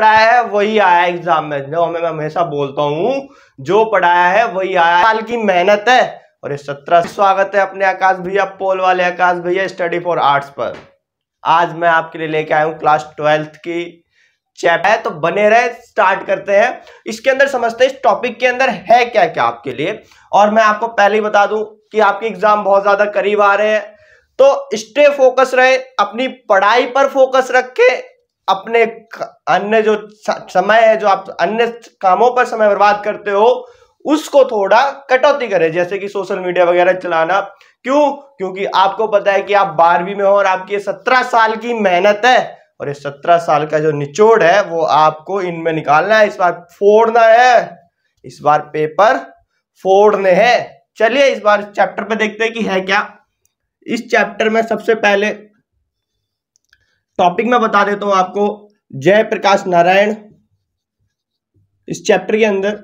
पढ़ाया है वही आया एग्जाम में जो हमें मैं हमेशा बोलता हूँ जो पढ़ाया है वही आया साल की मेहनत है और ये सत्रह स्वागत है अपने आकाश भैया पोल वाले आकाश भैया स्टडी फॉर आर्ट्स पर आज मैं आपके लिए लेके आया हूँ क्लास ट्वेल्थ की चैप है तो बने रहे स्टार्ट करते हैं इसके अंदर समझते हैं इस टॉपिक के अंदर है क्या क्या आपके लिए और मैं आपको पहले ही बता दूं कि आपके एग्जाम बहुत ज्यादा करीब आ रहे हैं तो स्टे फोकस रहे अपनी पढ़ाई पर फोकस रखे अपने अन्य जो समय है जो आप अन्य कामों पर समय बर्बाद करते हो उसको थोड़ा कटौती करें जैसे कि सोशल मीडिया वगैरह चलाना क्यों क्योंकि आपको पता है कि आप बारहवीं में हो और आपकी सत्रह साल की मेहनत है और ये सत्रह साल का जो निचोड़ है वो आपको इनमें निकालना है इस बार फोड़ना है इस बार पेपर फोड़ने हैं चलिए इस बार चैप्टर पे देखते हैं कि है क्या इस चैप्टर में सबसे पहले टॉपिक में बता देता हूं आपको जय प्रकाश नारायण इस चैप्टर के अंदर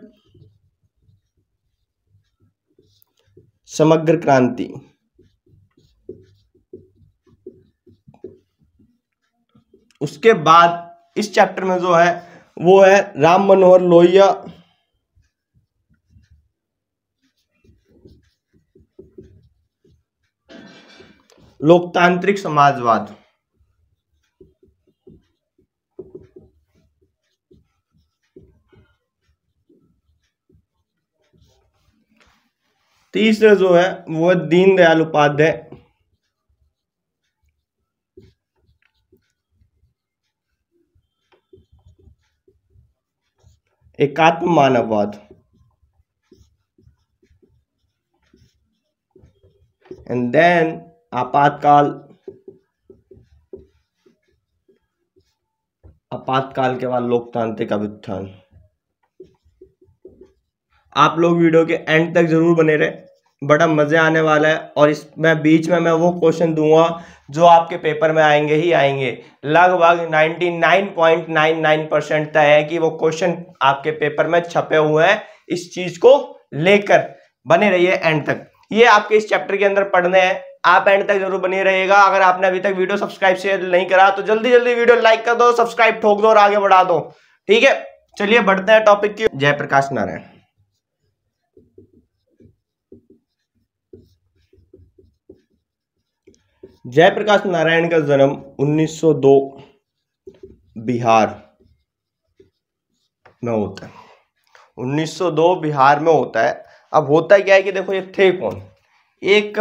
समग्र क्रांति उसके बाद इस चैप्टर में जो है वो है राम मनोहर लोहिया लोकतांत्रिक समाजवाद तीसरा जो है वो दीनदयाल उपाध्याय एकात्म मानववाद एंड देन आपातकाल आपातकाल के बाद लोकतांत्रिक अभ्युत्थान आप लोग वीडियो के एंड तक जरूर बने रहे बड़ा मज़े आने वाला है और इस मैं बीच में मैं वो क्वेश्चन दूंगा जो आपके पेपर में आएंगे ही आएंगे लगभग 99.99 परसेंट तय है कि वो क्वेश्चन आपके पेपर में छपे हुए हैं इस चीज़ को लेकर बने रहिए एंड तक ये आपके इस चैप्टर के अंदर पढ़ने हैं आप एंड तक जरूर बने रहेगा अगर आपने अभी तक वीडियो सब्सक्राइब शेयर नहीं करा तो जल्दी जल्दी वीडियो लाइक कर दो सब्सक्राइब ठोक दो और आगे बढ़ा दो ठीक है चलिए बढ़ते हैं टॉपिक की जयप्रकाश नारायण जयप्रकाश नारायण का जन्म 1902 बिहार में होता है 1902 बिहार में होता है अब होता क्या है कि देखो ये थे कौन एक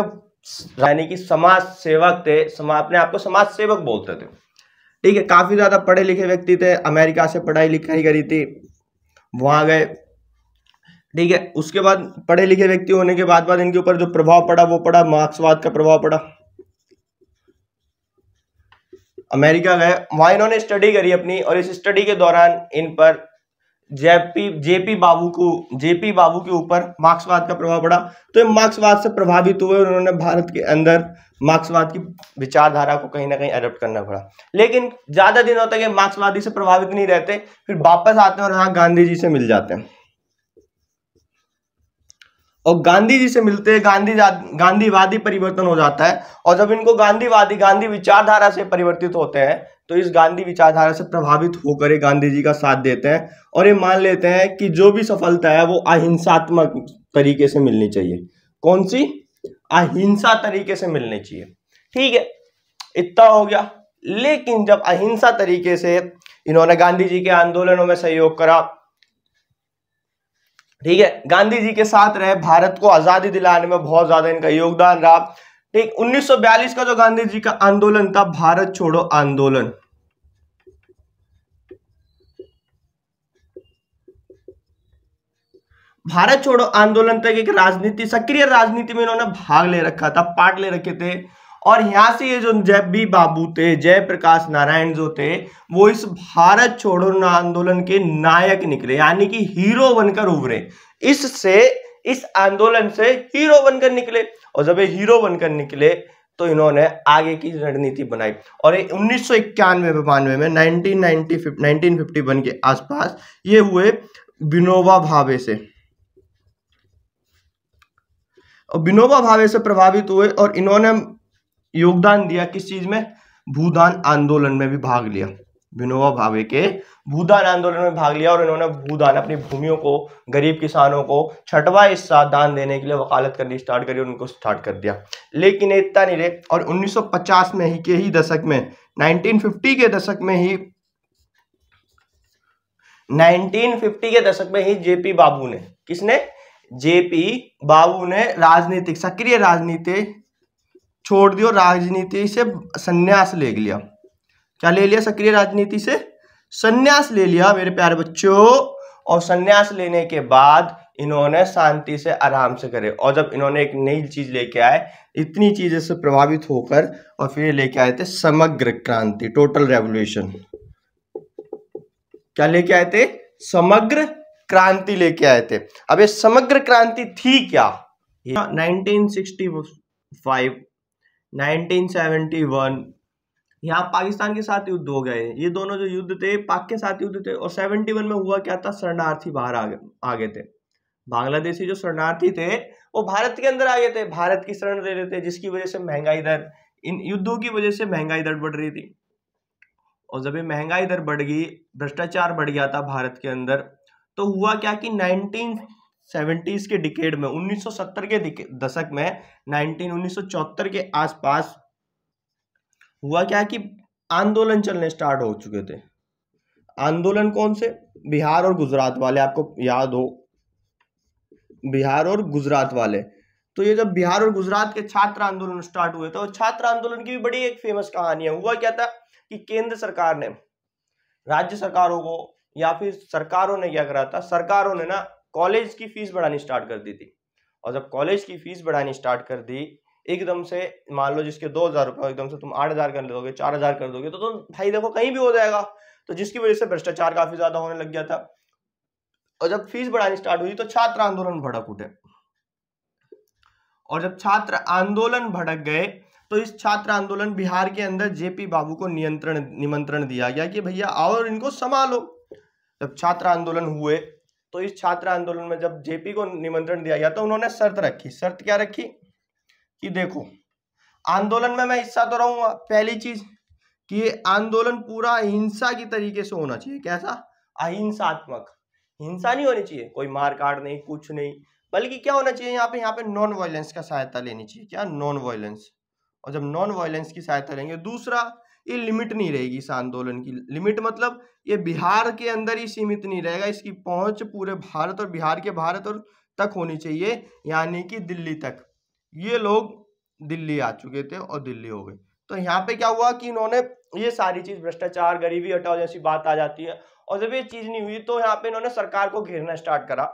यानी कि समाज सेवक थे समा अपने आप को समाज सेवक बोलते थे ठीक है काफ़ी ज़्यादा पढ़े लिखे व्यक्ति थे अमेरिका से पढ़ाई लिखाई करी थी वहां गए ठीक है उसके बाद पढ़े लिखे व्यक्ति होने के बाद बाद इनके ऊपर जो प्रभाव पड़ा वो पड़ा मार्क्सवाद का प्रभाव पड़ा अमेरिका गए वहाँ इन्होंने स्टडी करी अपनी और इस स्टडी के दौरान इन पर जेपी जेपी बाबू को जेपी बाबू के ऊपर मार्क्सवाद का प्रभाव पड़ा तो ये मार्क्सवाद से प्रभावित हुए और उन्होंने भारत के अंदर मार्क्सवाद की विचारधारा को कहीं ना कहीं अडोप्ट करना पड़ा लेकिन ज़्यादा दिनों तक ये मार्क्सवादी से प्रभावित नहीं रहते फिर वापस आते हैं और यहाँ गांधी जी से मिल जाते हैं और गांधी जी से मिलते हैं गांधी गांधीवादी परिवर्तन हो जाता है और जब इनको गांधीवादी गांधी विचारधारा से परिवर्तित होते हैं तो इस गांधी विचारधारा से प्रभावित होकर ये गांधी जी का साथ देते हैं और ये मान लेते हैं कि जो भी सफलता है वो अहिंसात्मक तरीके से मिलनी चाहिए कौन सी अहिंसा तरीके से मिलनी चाहिए ठीक है इतना हो गया लेकिन जब अहिंसा तरीके से इन्होंने गांधी जी के आंदोलनों में सहयोग करा ठीक है गांधी जी के साथ रहे भारत को आज़ादी दिलाने में बहुत ज़्यादा इनका योगदान रहा ठीक 1942 का जो गांधी जी का आंदोलन था भारत छोड़ो आंदोलन भारत छोड़ो आंदोलन तक तो एक राजनीति सक्रिय राजनीति में इन्होंने भाग ले रखा था पार्ट ले रखे थे और यहाँ से ये जो जय भी बाबू थे जयप्रकाश नारायण जो थे वो इस भारत छोड़ो आंदोलन के नायक निकले यानी कि हीरो बनकर उभरे इससे इस आंदोलन से हीरो बनकर निकले और जब ये हीरो बनकर निकले तो इन्होंने आगे की रणनीति बनाई और ये उन्नीस सौ इक्यानवे बानवे में नाइनटीन नाइनटीन फिफ्टी वन के आसपास ये हुए विनोबा भावे से और विनोबा भावे से प्रभावित हुए और इन्होंने योगदान दिया किस चीज में भूदान आंदोलन में भी भाग लिया विनोबा भावे के भूदान आंदोलन में भाग लिया और इन्होंने भूदान अपनी भूमियों को गरीब किसानों को छठवा हिस्सा दान देने के लिए वकालत करनी स्टार्ट करी और उनको स्टार्ट कर दिया लेकिन इतना नहीं रहे और 1950 में ही के ही दशक में 1950 के दशक में ही 1950 के दशक में ही जेपी बाबू ने किसने जेपी बाबू ने राजनीतिक सक्रिय राजनीति छोड़ दिया राजनीति से संन्यास ले लिया क्या ले लिया सक्रिय राजनीति से संन्यास ले लिया मेरे प्यारे बच्चों और संन्यास लेने के बाद इन्होंने शांति से आराम से करे और जब इन्होंने एक नई चीज लेके आए इतनी चीजें से प्रभावित होकर और फिर लेके आए थे समग्र क्रांति टोटल रेवोल्यूशन क्या लेके आए थे समग्र क्रांति लेके आए थे अब ये समग्र क्रांति थी क्या नाइनटीन फाइव 1971 यहाँ पाकिस्तान के साथ युद्ध हो गए ये दोनों जो युद्ध थे पाक के साथ युद्ध थे और 71 में हुआ क्या था शरणार्थी बाहर आ गए आ गए थे बांग्लादेशी जो शरणार्थी थे वो भारत के अंदर आ गए थे भारत की शरण ले रहे थे जिसकी वजह से महंगाई दर इन युद्धों की वजह से महंगाई दर बढ़ रही थी और जब ये महंगाई दर बढ़ गई भ्रष्टाचार बढ़ गया था भारत के अंदर तो हुआ क्या कि नाइनटीन सेवेंटीज़ के डिकेड में 1970 के दशक में 1974 के आसपास हुआ क्या कि आंदोलन चलने स्टार्ट हो चुके थे आंदोलन कौन से बिहार और गुजरात वाले आपको याद हो बिहार और गुजरात वाले तो ये जब बिहार और गुजरात के छात्र आंदोलन स्टार्ट हुए थे और छात्र आंदोलन की भी बड़ी एक फेमस कहानी है हुआ क्या था कि केंद्र सरकार ने राज्य सरकारों को या फिर सरकारों ने क्या करा था सरकारों ने ना कॉलेज की फ़ीस बढ़ानी स्टार्ट कर दी थी और जब कॉलेज की फ़ीस बढ़ानी स्टार्ट कर दी एकदम से मान लो जिसके दो हज़ार रुपये एकदम से तुम आठ हज़ार कर लोगे चार हज़ार कर दोगे तो तुम भाई देखो कहीं भी हो जाएगा तो जिसकी वजह से भ्रष्टाचार काफ़ी ज़्यादा होने लग गया था और जब फीस बढ़ानी स्टार्ट हुई तो छात्र आंदोलन भड़क उठे और जब छात्र आंदोलन भड़क गए तो इस छात्र आंदोलन बिहार के अंदर जेपी बाबू को नियंत्रण निमंत्रण दिया गया कि भैया आओ और इनको संभालो जब छात्र आंदोलन हुए तो इस छात्र आंदोलन में जब जेपी को निमंत्रण दिया गया तो उन्होंने शर्त रखी शर्त क्या रखी कि देखो आंदोलन में मैं हिस्सा तो रहूंगा पहली चीज कि आंदोलन पूरा अहिंसा की तरीके से होना चाहिए कैसा अहिंसात्मक हिंसा नहीं होनी चाहिए कोई मार काट नहीं कुछ नहीं बल्कि क्या होना चाहिए यहाँ पे यहाँ पे नॉन वायलेंस का सहायता लेनी चाहिए क्या नॉन वायलेंस और जब नॉन वायलेंस की सहायता लेंगे दूसरा ये लिमिट नहीं रहेगी इस आंदोलन की लिमिट मतलब ये बिहार के अंदर ही सीमित नहीं रहेगा इसकी पहुंच पूरे भारत और बिहार के भारत और तक होनी चाहिए यानी कि दिल्ली तक ये लोग दिल्ली आ चुके थे और दिल्ली हो गए तो यहाँ पे क्या हुआ कि इन्होंने ये सारी चीज़ भ्रष्टाचार गरीबी हटाओ जैसी बात आ जाती है और जब ये चीज़ नहीं हुई तो यहाँ पे इन्होंने सरकार को घेरना स्टार्ट करा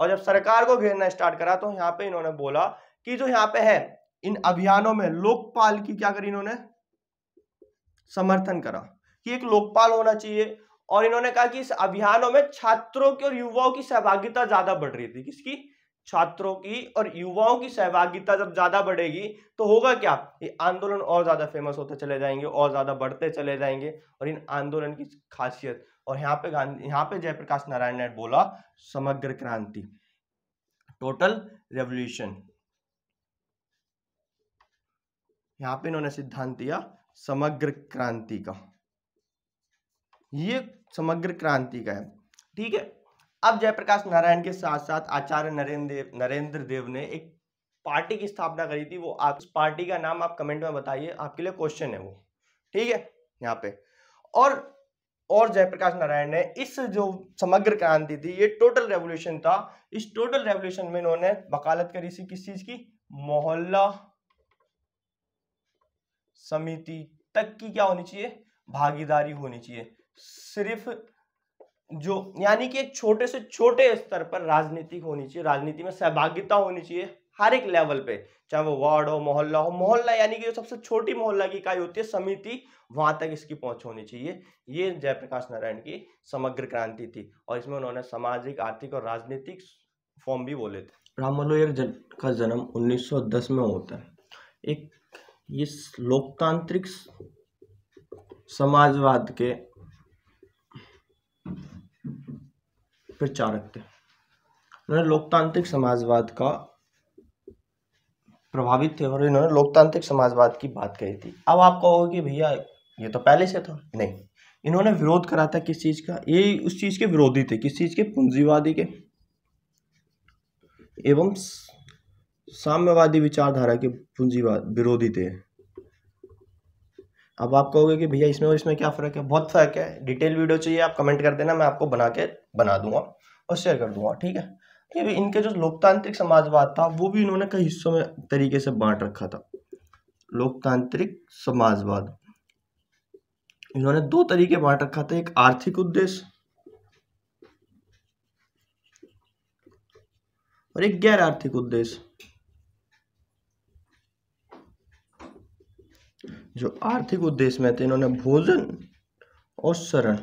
और जब सरकार को घेरना स्टार्ट करा तो यहाँ पे इन्होंने बोला कि जो यहाँ पे है इन अभियानों में लोकपाल की क्या करी इन्होंने समर्थन करा कि एक लोकपाल होना चाहिए और इन्होंने कहा कि इस अभियानों में छात्रों की और युवाओं की सहभागिता ज्यादा बढ़ रही थी किसकी छात्रों की और युवाओं की सहभागिता जब ज्यादा बढ़ेगी तो होगा क्या ये आंदोलन और ज्यादा फेमस होते चले जाएंगे और ज्यादा बढ़ते चले जाएंगे और इन आंदोलन की खासियत और यहाँ पे गांधी यहाँ पे जयप्रकाश नारायण ने बोला समग्र क्रांति टोटल रेवल्यूशन यहाँ पे इन्होंने सिद्धांत दिया समग्र क्रांति का ये समग्र क्रांति का है ठीक है अब जयप्रकाश नारायण के साथ साथ आचार्य नरेंद्र नरेंद्र देव ने एक पार्टी की स्थापना करी थी वो आप पार्टी का नाम आप कमेंट में बताइए आपके लिए क्वेश्चन है वो ठीक है यहाँ पे और और जयप्रकाश नारायण ने इस जो समग्र क्रांति थी ये टोटल रेवोल्यूशन था इस टोटल रेवोल्यूशन में इन्होंने वकालत करी थी किस चीज़ की मोहल्ला समिति तक की क्या होनी चाहिए भागीदारी होनी चाहिए सिर्फ जो यानी कि एक छोटे से छोटे स्तर पर राजनीति होनी चाहिए राजनीति में सहभागिता होनी चाहिए हर एक लेवल पे चाहे वो वार्ड हो मोहल्ला हो मोहल्ला यानी कि जो सबसे छोटी मोहल्ला की इकाई होती है समिति वहां तक इसकी पहुंच होनी चाहिए ये जयप्रकाश नारायण की समग्र क्रांति थी और इसमें उन्होंने सामाजिक आर्थिक और राजनीतिक फॉर्म भी बोले थे राम मनोहर जन का जन्म 1910 में होता है एक इस लोकतांत्रिक समाजवाद के प्रचारक थे उन्होंने लोकतांत्रिक समाजवाद का प्रभावित थे और इन्होंने लोकतांत्रिक समाजवाद की बात कही थी अब आप कहोगे कि भैया ये तो पहले से था नहीं इन्होंने विरोध करा था किस चीज़ का ये उस चीज़ के विरोधी थे किस चीज़ के पूंजीवादी के एवं साम्यवादी विचारधारा के पूंजीवाद विरोधी थे अब आप कहोगे कि भैया इसमें और इसमें क्या फ़र्क है बहुत फ़र्क है डिटेल वीडियो चाहिए आप कमेंट कर देना मैं आपको बना के बना दूंगा और शेयर कर दूंगा ठीक है तो ये भी इनके जो लोकतांत्रिक समाजवाद था वो भी इन्होंने कई हिस्सों में तरीके से बांट रखा था लोकतांत्रिक समाजवाद इन्होंने दो तरीके बांट रखा था एक आर्थिक उद्देश्य और एक गैर आर्थिक उद्देश्य जो आर्थिक उद्देश्य में थे इन्होंने भोजन और शरण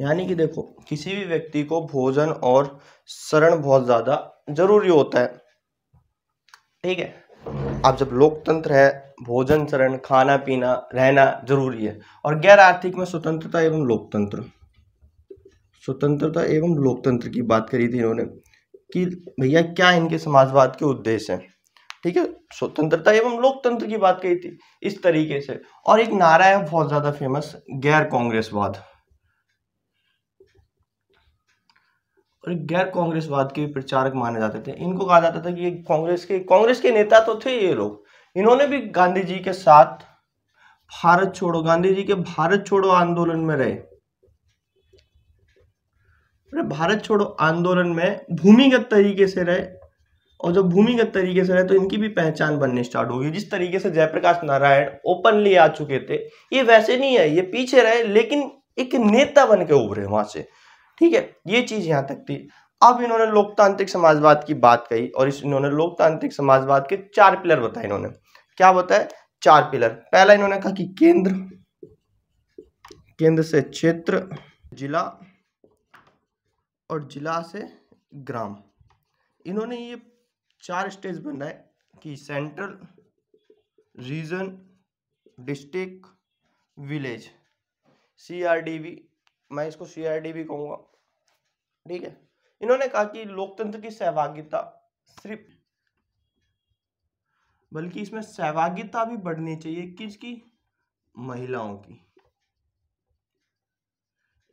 यानी कि देखो किसी भी व्यक्ति को भोजन और शरण बहुत ज़्यादा जरूरी होता है ठीक है अब जब लोकतंत्र है भोजन शरण खाना पीना रहना जरूरी है और गैर आर्थिक में स्वतंत्रता एवं लोकतंत्र स्वतंत्रता एवं लोकतंत्र की बात करी थी इन्होंने कि भैया क्या इनके समाजवाद के उद्देश्य हैं ठीक है स्वतंत्रता एवं लोकतंत्र की बात कही थी इस तरीके से और एक नारा है बहुत ज्यादा फेमस गैर कांग्रेसवाद और गैर कांग्रेसवाद के प्रचारक माने जाते थे इनको कहा जाता था कि कांग्रेस के कांग्रेस के नेता तो थे ये लोग इन्होंने भी गांधी जी के साथ भारत छोड़ो गांधी जी के भारत छोड़ो आंदोलन में रहे भारत छोड़ो आंदोलन में भूमिगत तरीके से रहे और जो भूमिगत तरीके से रहे तो इनकी भी पहचान बनने स्टार्ट होगी जिस तरीके से जयप्रकाश नारायण ओपनली आ चुके थे ये वैसे नहीं है ये पीछे रहे लेकिन एक नेता बन के उभरे वहां से ठीक है ये चीज यहाँ तक थी अब इन्होंने लोकतांत्रिक समाजवाद की बात कही और इस इन्होंने लोकतांत्रिक समाजवाद के चार पिलर बताए इन्होंने क्या बताया चार पिलर पहला इन्होंने कहा कि केंद्र केंद्र से क्षेत्र जिला और जिला से ग्राम इन्होंने ये चार स्टेज बन रहा है कि central region district village C R D B मैं इसको सी आर डी ठीक है इन्होंने कहा कि लोकतंत्र की सहभागिता सिर्फ बल्कि इसमें सहभागिता भी बढ़नी चाहिए किसकी महिलाओं की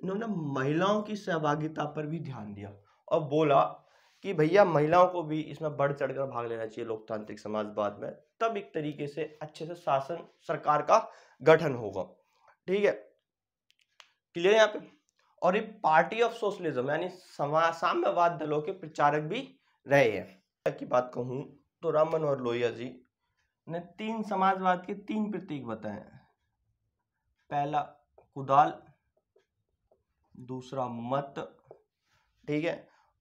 इन्होंने महिलाओं की सहभागिता पर भी ध्यान दिया और बोला कि भैया महिलाओं को भी इसमें बढ़ चढ़कर भाग लेना चाहिए लोकतांत्रिक समाजवाद में तब एक तरीके से अच्छे से शासन सरकार का गठन होगा ठीक है क्लियर यहाँ पे और ये पार्टी ऑफ सोशलिज्म यानी साम्यवाद दलों के प्रचारक भी रहे हैं की बात कहूँ तो राम मनोहर लोहिया जी ने तीन समाजवाद के तीन प्रतीक बताए पहला कुदाल दूसरा मत ठीक है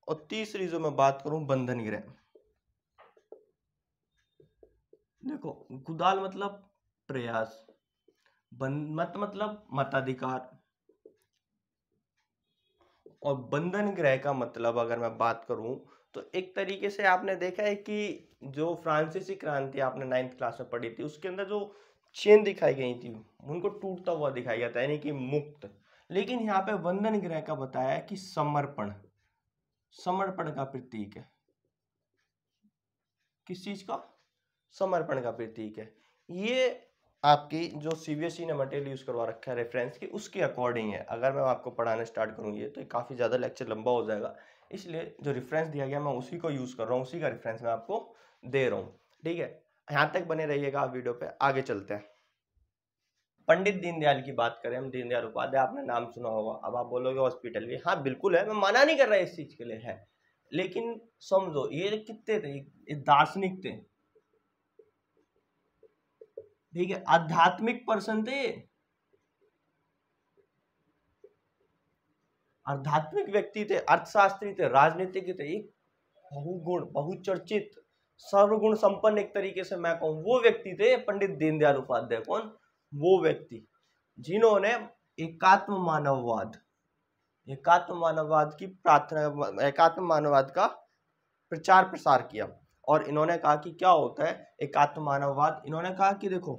और तीसरी जो मैं बात करूं बंधन गृह देखो गुदाल मतलब प्रयास मत मतलब मताधिकार और बंधन ग्रह का मतलब अगर मैं बात करूं तो एक तरीके से आपने देखा है कि जो फ्रांसीसी क्रांति आपने नाइन्थ क्लास में पढ़ी थी उसके अंदर जो चेन दिखाई गई थी उनको टूटता हुआ दिखाया गया था यानी कि मुक्त लेकिन यहाँ पे बंधन ग्रह का बताया कि समर्पण समर्पण का प्रतीक है किस चीज का समर्पण का प्रतीक है ये आपकी जो सीबीएसई e ने मटेरियल यूज करवा रखा है रेफरेंस की उसके अकॉर्डिंग है अगर मैं आपको पढ़ाना स्टार्ट करूँ ये तो काफ़ी ज़्यादा लेक्चर लंबा हो जाएगा इसलिए जो रेफरेंस दिया गया मैं उसी को यूज़ कर रहा हूँ उसी का रेफरेंस मैं आपको दे रहा हूँ ठीक है यहाँ तक बने रहिएगा आप वीडियो पे आगे चलते हैं पंडित दीनदयाल की बात करें हम दीनदयाल उपाध्याय आपने नाम सुना होगा अब आप बोलोगे हॉस्पिटल भी हाँ बिल्कुल है मैं मना नहीं कर रहा इस चीज़ के लिए है लेकिन समझो ये कितने थे ये दार्शनिक थे ठीक है आध्यात्मिक पर्सन थे आध्यात्मिक व्यक्ति थे अर्थशास्त्री थे राजनीतिक थे एक बहुगुण बहुचर्चित सर्वगुण संपन्न एक तरीके से मैं कहूँ वो व्यक्ति थे पंडित दीनदयाल उपाध्याय कौन वो व्यक्ति जिन्होंने एकात्म मानववाद एकात्म मानववाद की प्रार्थना एकात्म मानववाद का प्रचार प्रसार किया और इन्होंने कहा कि क्या होता है एकात्म मानववाद इन्होंने कहा कि देखो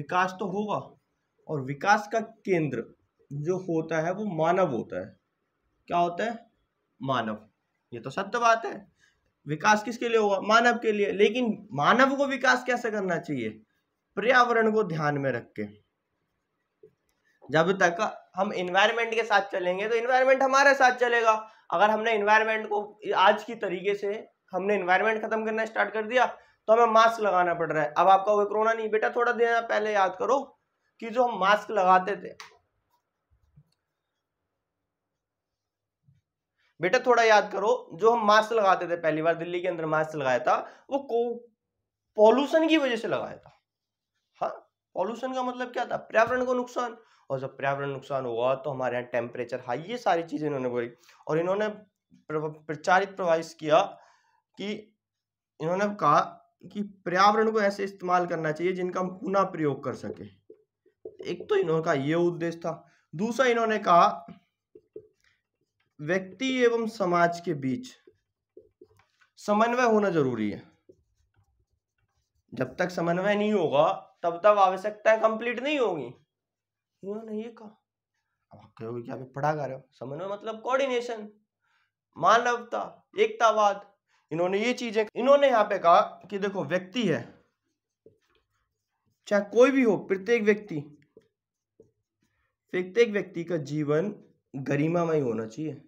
विकास तो होगा और विकास का केंद्र जो होता है वो मानव होता है क्या होता है मानव ये तो सत्य बात है विकास किसके लिए होगा मानव के लिए लेकिन मानव को विकास कैसे करना चाहिए पर्यावरण को ध्यान में रख के जब तक हम इन्वायरमेंट के साथ चलेंगे तो इन्वायरमेंट हमारे साथ चलेगा अगर हमने इन्वायरमेंट को आज की तरीके से हमने इन्वायरमेंट खत्म करना स्टार्ट कर दिया तो हमें मास्क लगाना पड़ रहा है अब आपका वो कोरोना नहीं बेटा थोड़ा देर पहले याद करो कि जो हम मास्क लगाते थे बेटा थोड़ा याद करो जो हम मास्क लगाते थे पहली बार दिल्ली के अंदर मास्क लगाया था वो पॉल्यूशन की वजह से लगाया था पॉल्यूशन का मतलब क्या था पर्यावरण को नुकसान और जब पर्यावरण नुकसान हुआ तो हमारे यहाँ टेम्परेचर हाई ये सारी चीज़ें इन्होंने बोली और इन्होंने प्रचारित प्रवाहित किया कि इन्होंने कहा कि पर्यावरण को ऐसे इस्तेमाल करना चाहिए जिनका हम पुनः प्रयोग कर सके एक तो इन्होंने का ये उद्देश्य था दूसरा इन्होंने कहा व्यक्ति एवं समाज के बीच समन्वय होना जरूरी है जब तक समन्वय नहीं होगा तब तब आवश्यकताएं कंप्लीट नहीं होगी उन्होंने ये कहा अब कहोगे कि पढ़ा कर रहे हो समन्वय मतलब कोऑर्डिनेशन मानवता एकतावाद इन्होंने ये चीजें इन्होंने यहाँ पे कहा कि देखो व्यक्ति है चाहे कोई भी हो प्रत्येक व्यक्ति प्रत्येक व्यक्ति का जीवन गरिमामय होना चाहिए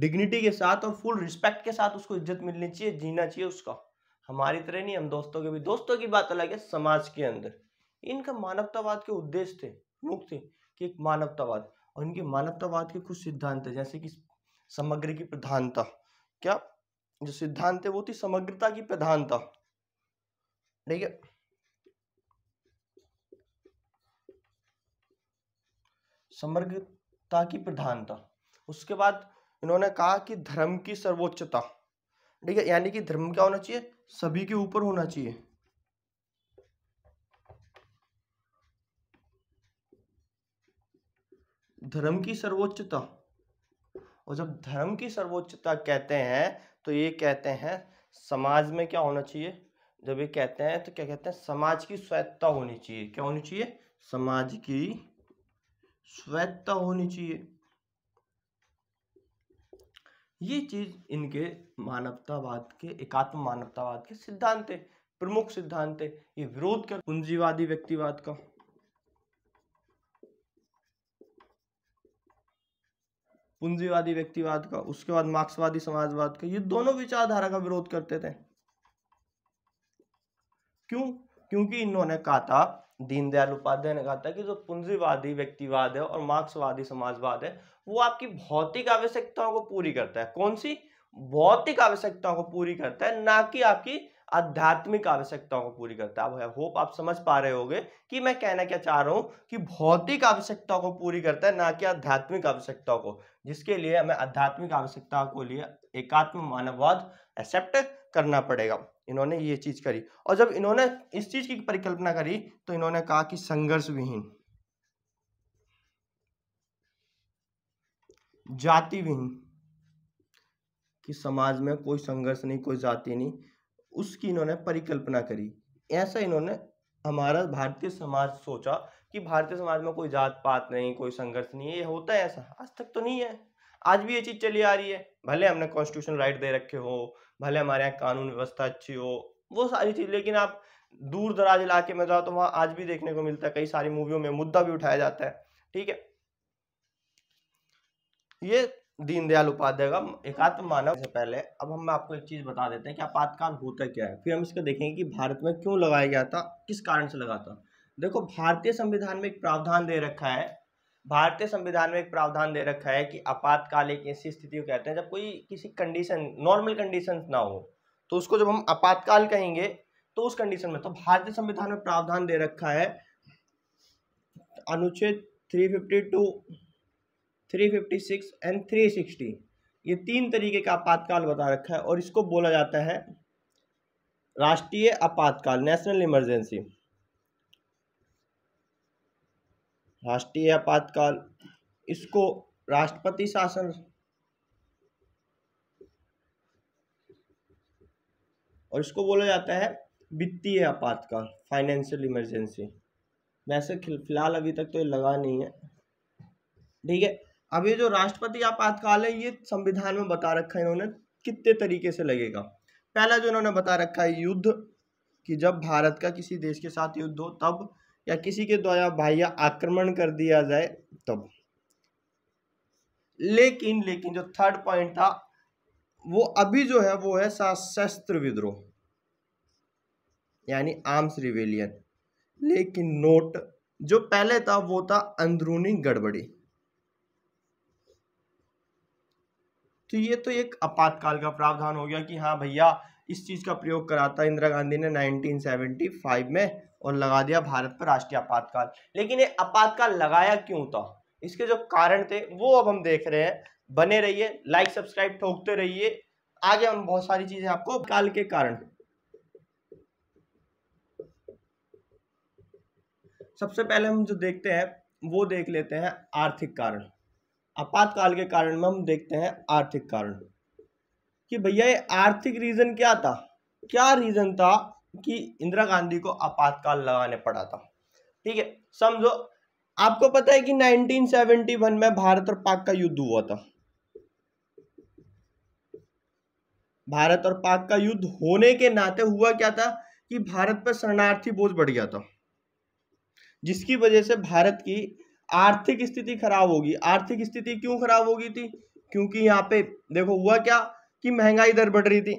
डिग्निटी के साथ और फुल रिस्पेक्ट के साथ उसको इज्जत मिलनी चाहिए जीना चाहिए उसका हमारी तरह नहीं हम दोस्तों के भी दोस्तों की बात अलग है समाज के अंदर इनका मानवतावाद के उद्देश्य थे मुख्य थे कि एक मानवतावाद और इनके मानवतावाद के कुछ सिद्धांत है जैसे कि समग्र की प्रधानता क्या जो सिद्धांत है वो थी समग्रता की प्रधानता ठीक है समग्रता की प्रधानता उसके बाद इन्होंने कहा कि धर्म की सर्वोच्चता ठीक है यानी कि धर्म क्या होना चाहिए सभी के ऊपर होना चाहिए धर्म की सर्वोच्चता और जब धर्म की सर्वोच्चता कहते हैं तो ये कहते हैं समाज में क्या होना चाहिए जब ये कहते हैं तो क्या कहते हैं समाज की स्वायत्ता होनी चाहिए क्या होनी चाहिए समाज की स्वायत्ता होनी चाहिए ये चीज़ इनके मानवतावाद के एकात्म मानवतावाद के सिद्धांत है प्रमुख सिद्धांत है ये विरोध कर पूंजीवादी व्यक्तिवाद का पूंजीवादी व्यक्तिवाद का उसके बाद मार्क्सवादी समाजवाद का ये दोनों विचारधारा का विरोध करते थे क्यों क्योंकि इन्होंने कहा था दीनदयाल उपाध्याय ने कहा था कि जो पूंजीवादी व्यक्तिवाद है और मार्क्सवादी समाजवाद है वो आपकी भौतिक आवश्यकताओं को पूरी करता है कौन सी भौतिक आवश्यकताओं को पूरी करता है ना कि आपकी आध्यात्मिक आवश्यकताओं को पूरी करता है आई होप आप समझ पा रहे होंगे कि मैं कहना क्या चाह रहा हूँ कि भौतिक आवश्यकताओं को पूरी करता है ना कि आध्यात्मिक आवश्यकताओं को जिसके लिए हमें आध्यात्मिक आवश्यकताओं को लिए एकात्म मानववाद एक्सेप्ट करना पड़ेगा इन्होंने ये चीज़ करी और जब इन्होंने इस चीज़ की परिकल्पना करी तो इन्होंने कहा कि संघर्ष विहीन जाति विहीन कि समाज में कोई संघर्ष नहीं कोई जाति नहीं उसकी इन्होंने परिकल्पना करी ऐसा इन्होंने हमारा भारतीय समाज सोचा कि भारतीय समाज में कोई जात पात नहीं कोई संघर्ष नहीं ये होता है ऐसा आज तक तो नहीं है आज भी ये चीज़ चली आ रही है भले हमने कॉन्स्टिट्यूशन राइट दे रखे हो भले हमारे यहाँ कानून व्यवस्था अच्छी हो वो सारी चीज़ लेकिन आप दूर दराज इलाके में जाओ तो वहां आज भी देखने को मिलता है कई सारी मूवियों में मुद्दा भी उठाया जाता है ठीक है ये दीनदयाल उपाध्याय का एकात्म मानव से पहले अब हम आपको एक चीज़ बता देते हैं कि आपातकाल होता क्या है फिर हम इसको देखेंगे कि भारत में क्यों लगाया गया था किस कारण से लगा था देखो भारतीय संविधान में एक प्रावधान दे रखा है भारतीय संविधान में एक प्रावधान दे रखा है कि आपातकालिक ऐसी स्थिति को कहते हैं जब कोई किसी कंडीशन नॉर्मल कंडीशन ना हो तो उसको जब हम आपातकाल कहेंगे तो उस कंडीशन में तो भारतीय संविधान में प्रावधान दे रखा है अनुच्छेद 352, 356 एंड 360 ये तीन तरीके का आपातकाल बता रखा है और इसको बोला जाता है राष्ट्रीय आपातकाल नेशनल इमरजेंसी राष्ट्रीय आपातकाल इसको राष्ट्रपति शासन और इसको बोला जाता है वित्तीय आपातकाल फाइनेंशियल इमरजेंसी वैसे फिलहाल अभी तक तो ये लगा नहीं है ठीक है अब ये जो राष्ट्रपति आपातकाल है ये संविधान में बता रखा है इन्होंने कितने तरीके से लगेगा पहला जो इन्होंने बता रखा है युद्ध कि जब भारत का किसी देश के साथ युद्ध हो तब या किसी के द्वारा बाह्य आक्रमण कर दिया जाए तब लेकिन लेकिन जो थर्ड पॉइंट था वो अभी जो है वो है सशस्त्र विद्रोह यानी आर्म्स रिवेलियन लेकिन नोट जो पहले था वो था अंदरूनी गड़बड़ी तो ये तो एक आपातकाल का प्रावधान हो गया कि हाँ भैया इस चीज़ का प्रयोग करा था इंदिरा गांधी ने 1975 में और लगा दिया भारत पर राष्ट्रीय आपातकाल लेकिन ये आपातकाल लगाया क्यों था इसके जो कारण थे वो अब हम देख रहे हैं बने रहिए लाइक सब्सक्राइब ठोकते रहिए आगे हम बहुत सारी चीजें आपको काल के कारण सबसे पहले हम जो देखते हैं वो देख लेते हैं आर्थिक कारण आपातकाल के कारण में हम देखते हैं आर्थिक कारण कि भैया ये आर्थिक रीजन क्या था क्या रीजन था कि इंदिरा गांधी को आपातकाल लगाने पड़ा था ठीक है समझो आपको पता है कि 1971 में भारत और पाक का युद्ध हुआ था भारत और पाक का युद्ध होने के नाते हुआ क्या था कि भारत पर शरणार्थी बोझ बढ़ गया था जिसकी वजह से भारत की आर्थिक स्थिति खराब होगी आर्थिक स्थिति क्यों खराब होगी थी क्योंकि यहाँ पे देखो हुआ क्या कि महंगाई दर बढ़ रही थी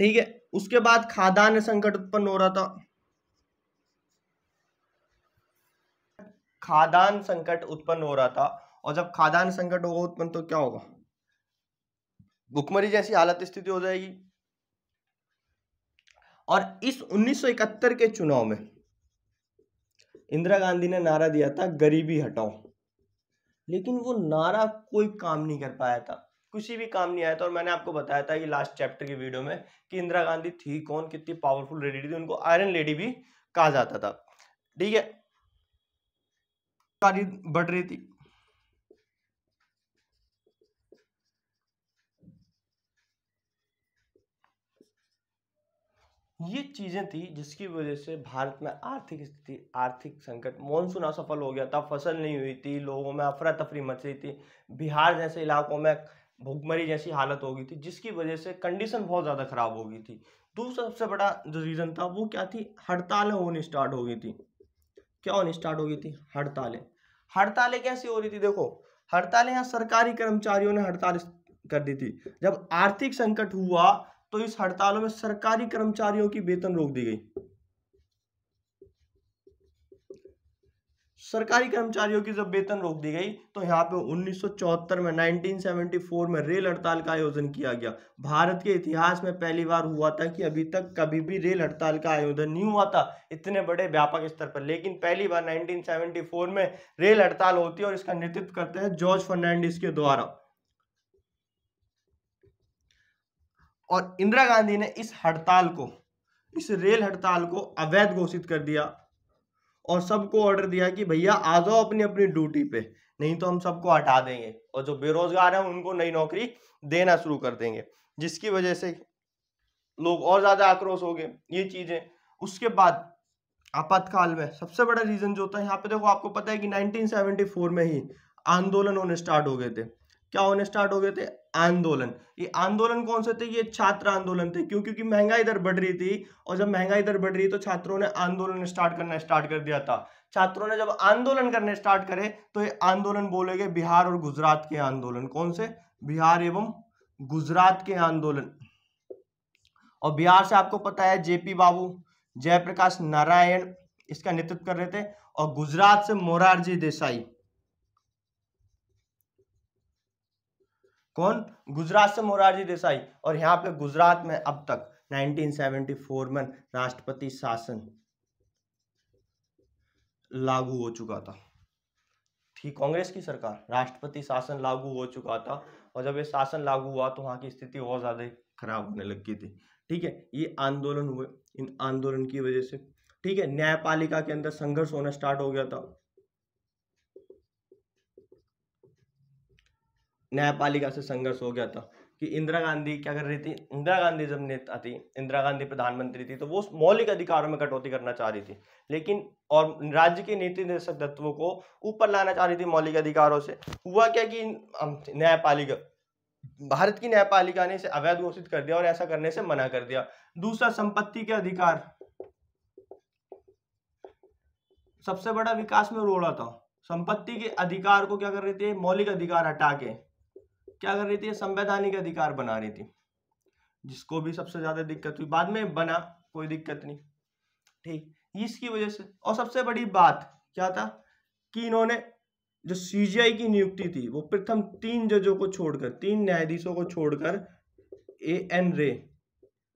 ठीक है उसके बाद खादान संकट उत्पन्न हो रहा था खादान संकट उत्पन्न हो रहा था और जब खादान संकट होगा उत्पन्न तो क्या होगा भुखमरी जैसी हालत स्थिति हो जाएगी और इस 1971 के चुनाव में इंदिरा गांधी ने नारा दिया था गरीबी हटाओ लेकिन वो नारा कोई काम नहीं कर पाया था कुछ भी काम नहीं आया था और मैंने आपको बताया था ये लास्ट चैप्टर की वीडियो में कि इंदिरा गांधी थी कौन कितनी पावरफुल लेडी थी उनको आयरन लेडी भी कहा जाता था ठीक है बढ़ रही थी ये चीज़ें थी जिसकी वजह से भारत में आर्थिक स्थिति आर्थिक संकट मानसून असफल हो गया था फसल नहीं हुई थी लोगों में अफरा तफरी मच रही थी बिहार जैसे इलाकों में भूखमरी जैसी हालत हो गई थी जिसकी वजह से कंडीशन बहुत ज़्यादा ख़राब हो गई थी दूसरा सबसे बड़ा जो रीज़न था वो क्या थी हड़तालें होनी स्टार्ट हो गई थी क्या होनी स्टार्ट हो गई थी हड़तालें हड़तालें कैसी हो रही थी देखो हड़तालें यहाँ सरकारी कर्मचारियों ने हड़ताल कर दी थी जब आर्थिक संकट हुआ तो इस हड़तालों में सरकारी कर्मचारियों की वेतन रोक दी गई सरकारी कर्मचारियों की जब वेतन रोक दी गई तो यहाँ पे 1974 में 1974 में रेल हड़ताल का आयोजन किया गया भारत के इतिहास में पहली बार हुआ था कि अभी तक कभी भी रेल हड़ताल का आयोजन नहीं हुआ था इतने बड़े व्यापक स्तर पर लेकिन पहली बार 1974 में रेल हड़ताल होती है और इसका नेतृत्व करते हैं जॉर्ज फर्नांडिस के द्वारा और इंदिरा गांधी ने इस हड़ताल को इस रेल हड़ताल को अवैध घोषित कर दिया और सबको ऑर्डर दिया कि भैया आ जाओ अपनी अपनी ड्यूटी पे नहीं तो हम सबको हटा देंगे और जो बेरोजगार हैं उनको नई नौकरी देना शुरू कर देंगे जिसकी वजह से लोग और ज़्यादा आक्रोश हो गए ये चीज़ें उसके बाद आपातकाल में सबसे बड़ा रीज़न जो होता है यहाँ पे देखो आपको पता है कि 1974 में ही आंदोलन होने स्टार्ट हो गए थे क्या होने स्टार्ट हो गए थे आंदोलन ये आंदोलन कौन से थे ये छात्र आंदोलन थे क्यों क्योंकि महंगाई दर बढ़ रही थी और जब महंगाई दर बढ़ रही तो छात्रों ने आंदोलन स्टार्ट करना स्टार्ट कर दिया था छात्रों ने जब आंदोलन करने स्टार्ट करे तो ये आंदोलन बोले गए बिहार और गुजरात के आंदोलन कौन से बिहार एवं गुजरात के आंदोलन और बिहार से आपको पता है जेपी बाबू जयप्रकाश नारायण इसका नेतृत्व कर रहे थे और गुजरात से मोरारजी देसाई कौन गुजरात से मोरारजी देसाई और यहाँ पे गुजरात में अब तक 1974 में राष्ट्रपति शासन लागू हो चुका था ठीक कांग्रेस की सरकार राष्ट्रपति शासन लागू हो चुका था और जब ये शासन लागू हुआ तो वहाँ की स्थिति और ज़्यादा खराब होने लगी थी ठीक है ये आंदोलन हुए इन आंदोलन की वजह से ठीक है न्यायपालिका के अंदर संघर्ष होना स्टार्ट हो गया था न्यायपालिका से संघर्ष हो गया था कि इंदिरा गांधी क्या कर रही थी इंदिरा गांधी जब नेता थी इंदिरा गांधी प्रधानमंत्री थी तो वो मौलिक अधिकारों में कटौती करना चाह रही थी लेकिन और राज्य के नीति निर्देशक तत्वों को ऊपर लाना चाह रही थी मौलिक अधिकारों से हुआ क्या कि न्यायपालिका भारत की न्यायपालिका ने इसे अवैध घोषित कर दिया और ऐसा करने से मना कर दिया दूसरा संपत्ति के अधिकार सबसे बड़ा विकास में रोड़ा था संपत्ति के अधिकार को क्या कर रहे थे मौलिक अधिकार हटा के क्या कर रही थी संवैधानिक अधिकार बना रही थी जिसको भी सबसे ज्यादा दिक्कत हुई बाद में बना कोई दिक्कत नहीं ठीक इसकी वजह से और सबसे बड़ी बात क्या था कि इन्होंने जो सीजीआई की नियुक्ति थी वो प्रथम तीन जजों को छोड़कर तीन न्यायाधीशों को छोड़कर ए एन रे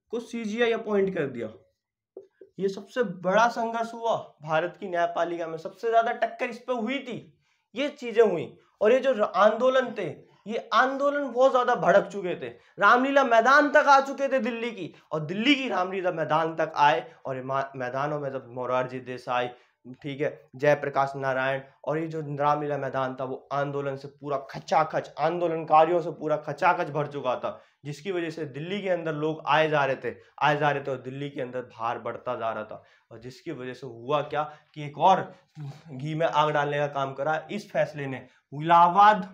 को सीजीआई अपॉइंट कर दिया ये सबसे बड़ा संघर्ष हुआ भारत की न्यायपालिका में सबसे ज्यादा टक्कर इस पर हुई थी ये चीजें हुई और ये जो आंदोलन थे ये आंदोलन बहुत ज्यादा भड़क चुके थे रामलीला मैदान तक आ चुके थे दिल्ली की और दिल्ली की रामलीला मैदान तक आए और मैदानों में जब मोरारजी देसाई ठीक है जयप्रकाश नारायण और ये जो रामलीला मैदान था वो आंदोलन से पूरा खचाखच आंदोलनकारियों से पूरा खचाखच भर चुका था जिसकी वजह से दिल्ली के अंदर लोग आए जा रहे थे आए जा रहे थे और दिल्ली के अंदर भार बढ़ता जा रहा था और जिसकी वजह से हुआ क्या कि एक और घी में आग डालने का काम करा इस फैसले ने इलाहाबाद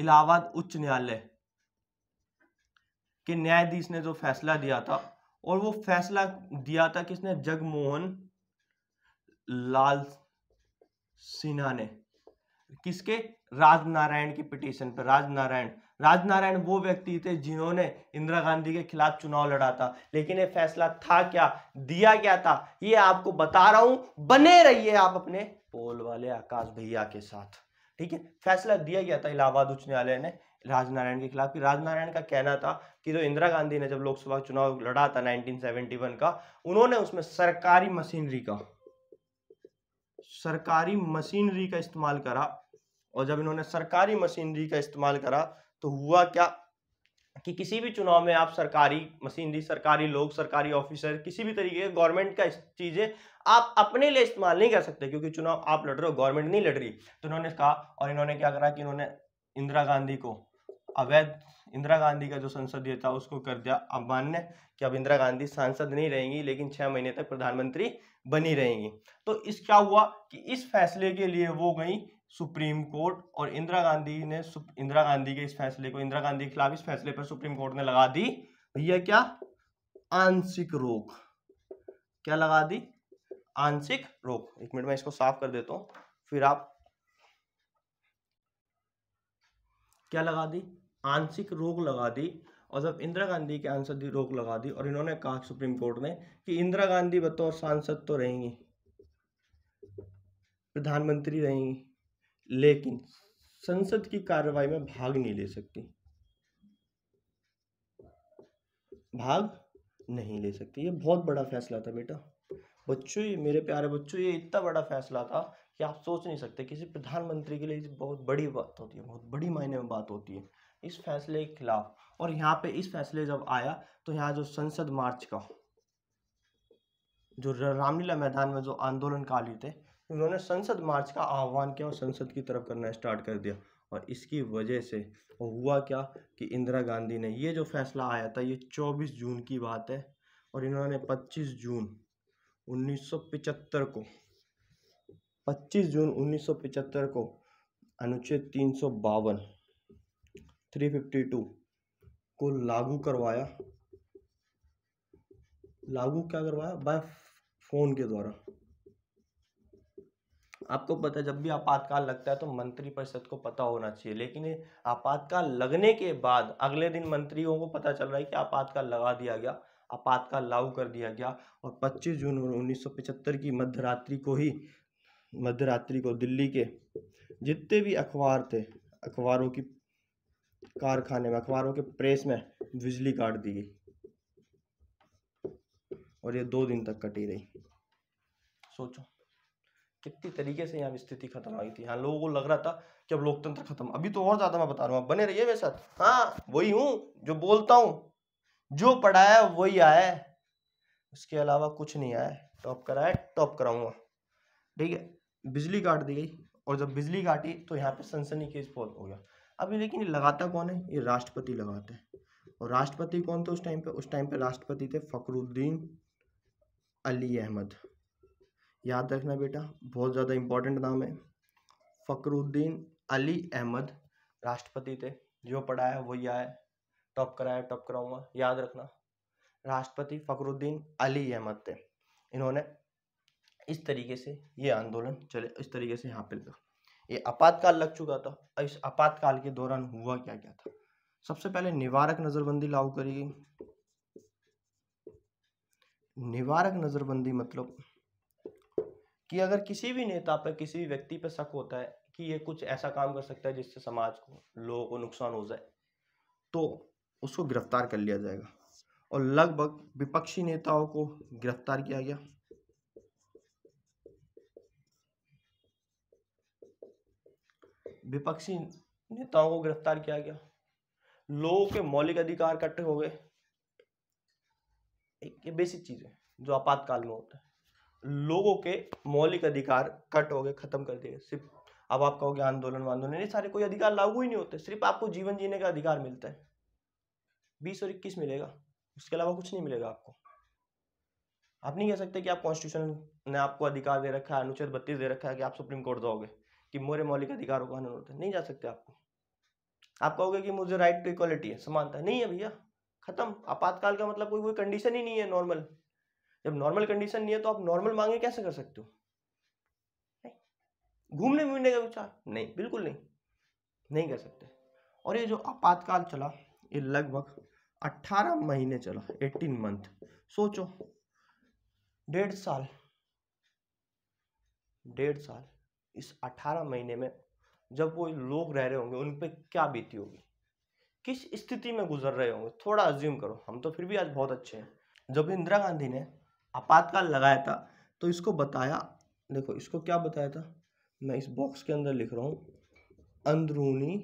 इलाहाबाद उच्च न्यायालय के न्यायाधीश ने जो फैसला दिया था और वो फैसला दिया था किसने जगमोहन लाल सिन्हा ने किसके राजनारायण की पिटीशन पर राजनारायण राजनारायण वो व्यक्ति थे जिन्होंने इंदिरा गांधी के खिलाफ चुनाव लड़ा था लेकिन ये फैसला था क्या दिया क्या था ये आपको बता रहा हूं बने रहिए आप अपने पोल वाले आकाश भैया के साथ ठीक है फैसला दिया गया था इलाहाबाद उच्च न्यायालय ने राजनारायण के खिलाफ राजनारायण का कहना था कि जो तो इंदिरा गांधी ने जब लोकसभा चुनाव लड़ा था 1971 का उन्होंने उसमें सरकारी मशीनरी का सरकारी मशीनरी का इस्तेमाल करा और जब इन्होंने सरकारी मशीनरी का इस्तेमाल करा तो हुआ क्या कि किसी भी चुनाव में आप सरकारी मशीनरी सरकारी लोग सरकारी ऑफिसर किसी भी तरीके के गवर्नमेंट का चीज़ें आप अपने लिए इस्तेमाल नहीं कर सकते क्योंकि चुनाव आप लड़ रहे हो गवर्नमेंट नहीं लड़ रही तो इन्होंने कहा और इन्होंने क्या करा कि इन्होंने इंदिरा गांधी को अवैध इंदिरा गांधी का जो संसदीय था उसको कर दिया अमान्य कि अब इंदिरा गांधी सांसद नहीं रहेंगी लेकिन छः महीने तक प्रधानमंत्री बनी रहेंगी तो इस क्या हुआ कि इस फैसले के लिए वो गई सुप्रीम कोर्ट और इंदिरा गांधी ने इंदिरा गांधी के इस फैसले को इंदिरा गांधी के खिलाफ इस फैसले पर सुप्रीम कोर्ट ने लगा दी भैया क्या आंशिक रोक क्या लगा दी आंशिक रोक एक मिनट मैं इसको साफ कर देता हूं फिर आप क्या लगा दी आंशिक रोक लगा दी और जब इंदिरा गांधी के आंसर रोक लगा दी और इन्होंने कहा सुप्रीम कोर्ट ने कि इंदिरा गांधी बतौर सांसद तो रहेंगी प्रधानमंत्री रहेंगी लेकिन संसद की कार्रवाई में भाग नहीं ले सकती भाग नहीं ले सकती ये बहुत बड़ा फैसला था बेटा बच्चों ये मेरे प्यारे बच्चों ये इतना बड़ा फैसला था कि आप सोच नहीं सकते किसी प्रधानमंत्री के लिए बहुत बड़ी बात होती है बहुत बड़ी मायने में बात होती है इस फैसले के खिलाफ और यहाँ पे इस फैसले जब आया तो यहाँ जो संसद मार्च का जो रामलीला मैदान में जो आंदोलनकारी थे उन्होंने संसद मार्च का आह्वान किया और संसद की तरफ करना स्टार्ट कर दिया और इसकी वजह से हुआ क्या कि इंदिरा गांधी ने ये जो फैसला आया था ये 24 जून की बात है और इन्होंने 25 जून 1975 को 25 जून 1975 को अनुच्छेद तीन सौ बावन थ्री फिफ्टी टू को लागू करवाया लागू क्या करवाया बाय फोन के द्वारा आपको पता है जब भी आपातकाल लगता है तो मंत्री परिषद को पता होना चाहिए लेकिन आपातकाल लगने के बाद अगले दिन मंत्रियों को पता चल रहा है कि आपातकाल लगा दिया गया आपातकाल लागू कर दिया गया और 25 जून 1975 की मध्यरात्रि को ही मध्यरात्रि को दिल्ली के जितने भी अखबार थे अखबारों की कारखाने में अखबारों के प्रेस में बिजली काट दी गई और ये दो दिन तक कटी रही सोचो कितनी तरीके से यहाँ स्थिति खत्म आ गई थी यहाँ लोगों को लग रहा था कि अब लोकतंत्र खत्म अभी तो और ज्यादा मैं बता रहा हूँ आप बने रहिए मेरे साथ हाँ वही हूँ जो बोलता हूँ जो पढ़ाया वही आया उसके अलावा कुछ नहीं आया टॉप कराया टॉप कराऊंगा ठीक है बिजली काट दी गई और जब बिजली काटी तो यहाँ पे सनसनी केस फॉल हो गया अभी लेकिन ये लगाता कौन है ये राष्ट्रपति लगाते हैं और राष्ट्रपति कौन थे उस टाइम पे उस टाइम पे राष्ट्रपति थे फखरुद्दीन अली अहमद याद रखना बेटा बहुत ज़्यादा इम्पोर्टेंट नाम है फकरुद्दीन अली अहमद राष्ट्रपति थे जो पढ़ाया वही आया टॉप कराया टॉप कराऊंगा याद रखना राष्ट्रपति फकरुद्दीन अली अहमद थे इन्होंने इस तरीके से ये आंदोलन चले इस तरीके से यहाँ पे लगा ये आपातकाल लग चुका था और इस आपातकाल के दौरान हुआ क्या क्या था सबसे पहले निवारक नज़रबंदी लागू करी गई निवारक नज़रबंदी मतलब कि अगर किसी भी नेता पर किसी भी व्यक्ति पर शक होता है कि ये कुछ ऐसा काम कर सकता है जिससे समाज को लोगों को नुकसान हो जाए तो उसको गिरफ्तार कर लिया जाएगा और लगभग विपक्षी नेताओं को गिरफ्तार किया गया विपक्षी नेताओं को गिरफ्तार किया गया लोगों के मौलिक अधिकार कट्टे हो गए ये बेसिक चीज़ है जो आपातकाल में होता है लोगों के मौलिक अधिकार कट हो गए खत्म कर दिए सिर्फ अब आप कहोगे आंदोलन वांदोलन ये सारे कोई अधिकार लागू ही नहीं होते सिर्फ आपको जीवन जीने का अधिकार मिलता है बीस और इक्कीस मिलेगा उसके अलावा कुछ नहीं मिलेगा आपको आप नहीं कह सकते कि आप कॉन्स्टिट्यूशन ने आपको अधिकार दे रखा है अनुच्छेद बत्तीस दे रखा है कि आप सुप्रीम कोर्ट जाओगे कि मोरे मौलिक अधिकारों का हनन होता है नहीं जा सकते आपको आप कहोगे कि मुझे राइट टू इक्वालिटी है समानता है नहीं है भैया खत्म आपातकाल का मतलब कोई कोई कंडीशन ही नहीं है नॉर्मल जब नॉर्मल कंडीशन नहीं है तो आप नॉर्मल मांगे कैसे कर सकते हो घूमने घूमने का विचार नहीं बिल्कुल नहीं नहीं कर सकते और ये जो आपातकाल चला ये लगभग 18 महीने चला 18 मंथ सोचो डेढ़ साल डेढ़ साल इस 18 महीने में जब वो लोग रह रहे होंगे उन पर क्या बीती होगी किस स्थिति में गुजर रहे होंगे थोड़ा अज्यूम करो हम तो फिर भी आज बहुत अच्छे हैं जब इंदिरा गांधी ने आपातकाल लगाया था तो इसको बताया देखो इसको क्या बताया था मैं इस बॉक्स के अंदर लिख रहा हूँ अंदरूनी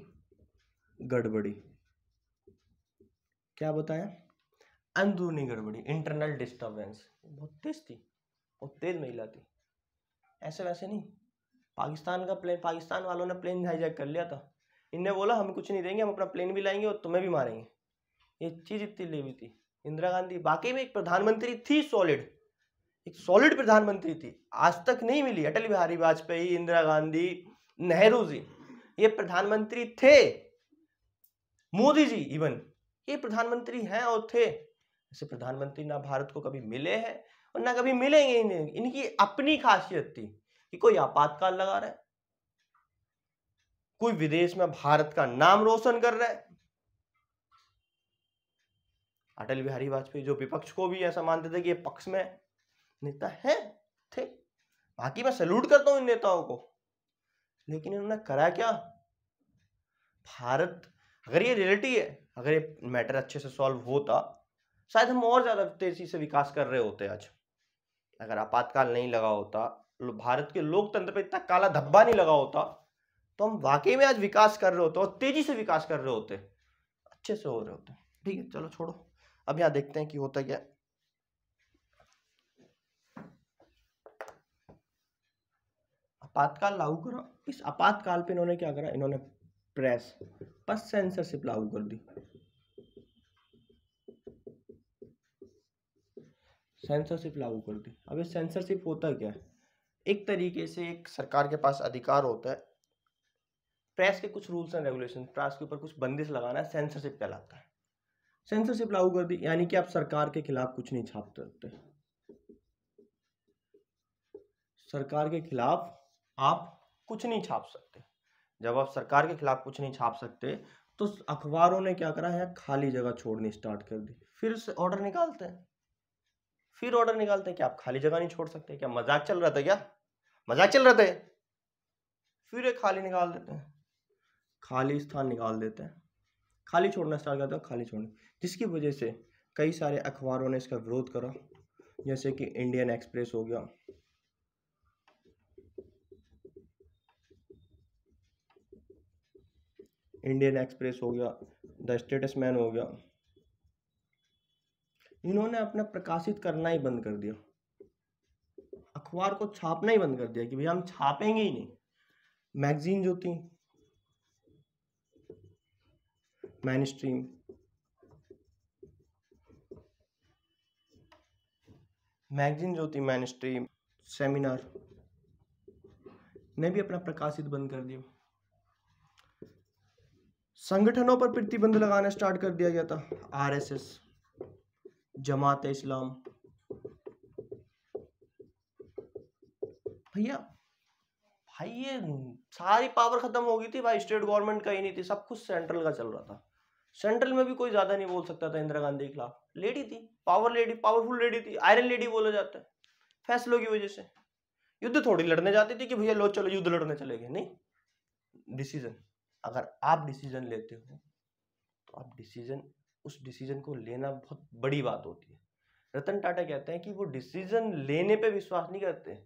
गड़बड़ी क्या बताया अंदरूनी गड़बड़ी इंटरनल डिस्टर्बेंस बहुत तेज थी बहुत तेज महिला थी ऐसे वैसे नहीं पाकिस्तान का प्लेन पाकिस्तान वालों ने प्लेन हाईजैक कर लिया था इनने बोला हम कुछ नहीं देंगे हम अपना प्लेन भी लाएंगे और तुम्हें भी मारेंगे ये चीज़ इतनी लेवी थी इंदिरा गांधी बाकी में एक प्रधानमंत्री थी सॉलिड एक सॉलिड प्रधानमंत्री थी आज तक नहीं मिली अटल बिहारी वाजपेयी इंदिरा गांधी नेहरू जी ये प्रधानमंत्री थे मोदी जी इवन ये प्रधानमंत्री हैं और थे ऐसे प्रधानमंत्री ना भारत को कभी मिले हैं और ना कभी मिलेंगे इन्हें इनकी अपनी खासियत थी कि कोई आपातकाल लगा रहे कोई विदेश में भारत का नाम रोशन कर रहे अटल बिहारी वाजपेयी जो विपक्ष को भी ऐसा मानते थे कि ये पक्ष में नेता है थे बाकी मैं सैल्यूट करता हूं इन नेताओं को लेकिन इन्होंने करा क्या भारत अगर ये रियलिटी है अगर ये मैटर अच्छे से सॉल्व होता शायद हम और ज़्यादा तेजी से विकास कर रहे होते आज अगर आपातकाल नहीं लगा होता भारत के लोकतंत्र पर इतना काला धब्बा नहीं लगा होता तो हम वाकई में आज विकास कर रहे होते और तेजी से विकास कर रहे होते अच्छे से हो रहे होते ठीक है चलो छोड़ो अब यहाँ देखते हैं कि होता क्या है आपातकाल लागू करा इस आपातकाल पे इन्होंने क्या करा इन्होंने प्रेस बस सेंसरशिप लागू कर दी सेंसरशिप लागू कर दी अब ये सेंसरशिप होता क्या है एक तरीके से एक सरकार के पास अधिकार होता है प्रेस के कुछ रूल्स एंड रेगुलेशन प्रेस के ऊपर कुछ बंदिश लगाना है सेंसरशिप कहलाता है सेंसरशिप लागू कर दी यानी कि आप सरकार के खिलाफ कुछ नहीं छाप सकते सरकार के खिलाफ आप कुछ नहीं छाप सकते जब आप सरकार के खिलाफ कुछ नहीं छाप सकते तो अखबारों ने क्या करा है खाली जगह छोड़नी स्टार्ट कर दी फिर से ऑर्डर निकालते हैं फिर ऑर्डर निकालते हैं कि आप खाली जगह नहीं छोड़ सकते क्या मजाक चल रहा था क्या मजाक चल रहा था फिर एक खाली निकाल देते हैं खाली स्थान निकाल देते हैं खाली छोड़ना स्टार्ट करते हैं खाली छोड़ना जिसकी वजह से कई सारे अखबारों ने इसका विरोध करा जैसे कि इंडियन एक्सप्रेस हो गया इंडियन एक्सप्रेस हो गया द स्टेटस मैन हो गया इन्होंने अपना प्रकाशित करना ही बंद कर दिया अखबार को छापना ही बंद कर दिया कि भैया हम छापेंगे ही नहीं मैगजीन जो थी मैन स्ट्रीम मैगजीन जो थी मैन स्ट्रीम सेमिनार ने भी अपना प्रकाशित बंद कर दिया संगठनों पर प्रतिबंध लगाना स्टार्ट कर दिया गया था आरएसएस जमात इस्लाम भैया भाई ये सारी पावर खत्म हो गई थी भाई स्टेट गवर्नमेंट का ही नहीं थी सब कुछ सेंट्रल का चल रहा था सेंट्रल में भी कोई ज्यादा नहीं बोल सकता था इंदिरा गांधी के खिलाफ लेडी थी पावर लेडी पावरफुल लेडी थी आयरन लेडी बोला जाता है फैसलों की वजह से युद्ध थोड़ी लड़ने जाती थी कि भैया लो चलो युद्ध लड़ने चले गए नहीं डिसीजन अगर आप डिसीजन लेते हो तो आप डिसीजन उस डिसीजन को लेना बहुत बड़ी बात होती है रतन टाटा कहते हैं कि वो डिसीजन लेने पे विश्वास नहीं करते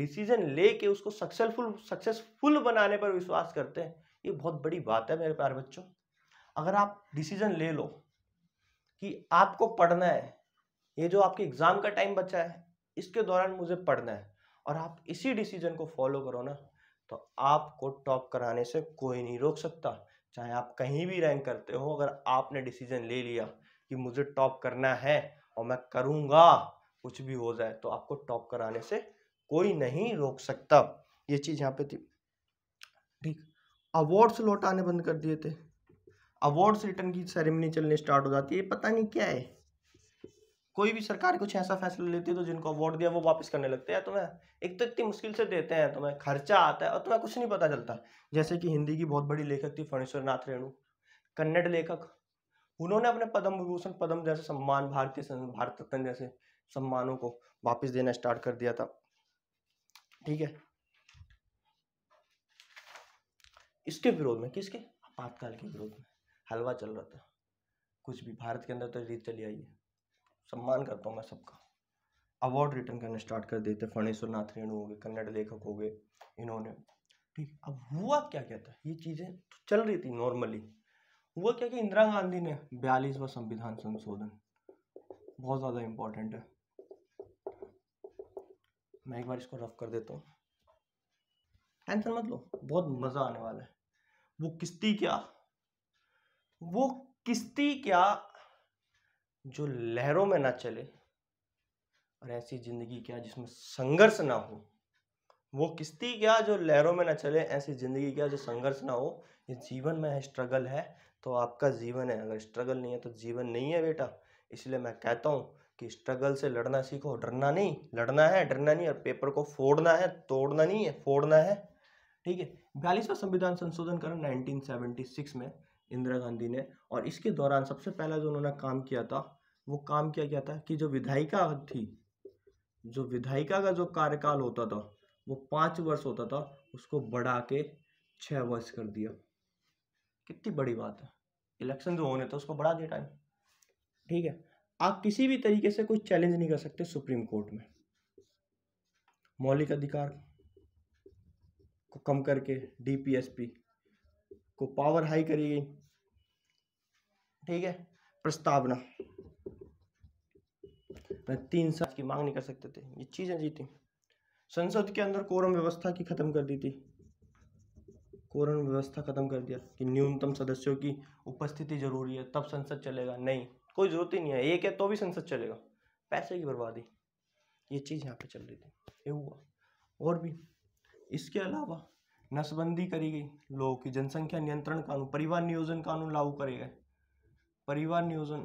डिसीजन लेके उसको सक्सेसफुल सक्सेसफुल बनाने पर विश्वास करते हैं ये बहुत बड़ी बात है मेरे प्यार बच्चों अगर आप डिसीजन ले लो कि आपको पढ़ना है ये जो आपके एग्ज़ाम का टाइम बचा है इसके दौरान मुझे पढ़ना है और आप इसी डिसीजन को फॉलो करो ना तो आपको टॉप कराने से कोई नहीं रोक सकता चाहे आप कहीं भी रैंक करते हो अगर आपने डिसीजन ले लिया कि मुझे टॉप करना है और मैं करूँगा कुछ भी हो जाए तो आपको टॉप कराने से कोई नहीं रोक सकता ये चीज़ यहाँ पे थी ठीक अवार्ड्स लौटाने बंद कर दिए थे अवार्ड्स रिटर्न की सेरेमनी चलने स्टार्ट हो जाती है पता नहीं क्या है कोई भी सरकार कुछ ऐसा फैसला लेती है तो जिनको अवार्ड दिया वो वापस करने लगते हैं तुम्हें तो एक तो इतनी मुश्किल से देते हैं तुम्हें तो खर्चा आता है और तुम्हें कुछ नहीं पता चलता जैसे कि हिंदी की बहुत बड़ी लेखक थी फणेश्वर नाथ रेणु कन्नड़ लेखक उन्होंने अपने पद्म विभूषण पद्म जैसे सम्मान भारतीय भारत रत्न जैसे सम्मानों को वापस देना स्टार्ट कर दिया था ठीक है इसके विरोध में किसके आपातकाल के विरोध में हलवा चल रहा था कुछ भी भारत के अंदर तो रीत चली आई है सम्मान करता हूँ मैं सबका अवार्ड रिटर्न करना स्टार्ट कर देते फणेश्वरनाथ रेणु हो गए कन्नड़ लेखक हो गए इन्होंने ठीक अब हुआ क्या क्या था ये चीज़ें तो चल रही थी नॉर्मली हुआ क्या कि इंदिरा गांधी ने बयालीसवा संविधान संशोधन बहुत ज़्यादा इम्पोर्टेंट है मैं एक बार इसको रफ कर देता हूँ टेंशन मत लो बहुत मज़ा आने वाला है वो किस्ती क्या वो किस्ती क्या जो लहरों में ना चले और ऐसी ज़िंदगी क्या जिसमें संघर्ष ना हो वो किस्ती क्या जो लहरों में ना चले ऐसी ज़िंदगी क्या जो संघर्ष ना हो ये जीवन में है स्ट्रगल है तो आपका जीवन है अगर स्ट्रगल नहीं है तो जीवन नहीं है बेटा इसलिए मैं कहता हूँ कि स्ट्रगल से लड़ना सीखो डरना नहीं लड़ना है डरना नहीं और पेपर को फोड़ना है तोड़ना नहीं है फोड़ना है ठीक है बयालीसवा संविधान संशोधन कर नाइनटीन में इंदिरा गांधी ने और इसके दौरान सबसे पहला जो उन्होंने काम किया था वो काम किया गया था कि जो विधायिका थी जो विधायिका का जो कार्यकाल होता था वो पाँच वर्ष होता था उसको बढ़ा के छः वर्ष कर दिया कितनी बड़ी बात है इलेक्शन जो होने था उसको बढ़ा दिया टाइम ठीक है आप किसी भी तरीके से कोई चैलेंज नहीं कर सकते सुप्रीम कोर्ट में मौलिक अधिकार को कम करके डीपीएसपी को पावर हाई करी गई ठीक है प्रस्तावना तीन साल की मांग नहीं कर सकते थे ये चीज़ें जीती थी संसद के अंदर कोरम व्यवस्था की ख़त्म कर दी थी कोरम व्यवस्था ख़त्म कर दिया कि न्यूनतम सदस्यों की उपस्थिति जरूरी है तब संसद चलेगा नहीं कोई ज़रूरत ही नहीं है एक है तो भी संसद चलेगा पैसे की बर्बादी ये चीज़ यहाँ पे चल रही थी ये हुआ और भी इसके अलावा नसबंदी करी गई लोगों की जनसंख्या नियंत्रण कानून परिवार नियोजन कानून लागू करे गए परिवार नियोजन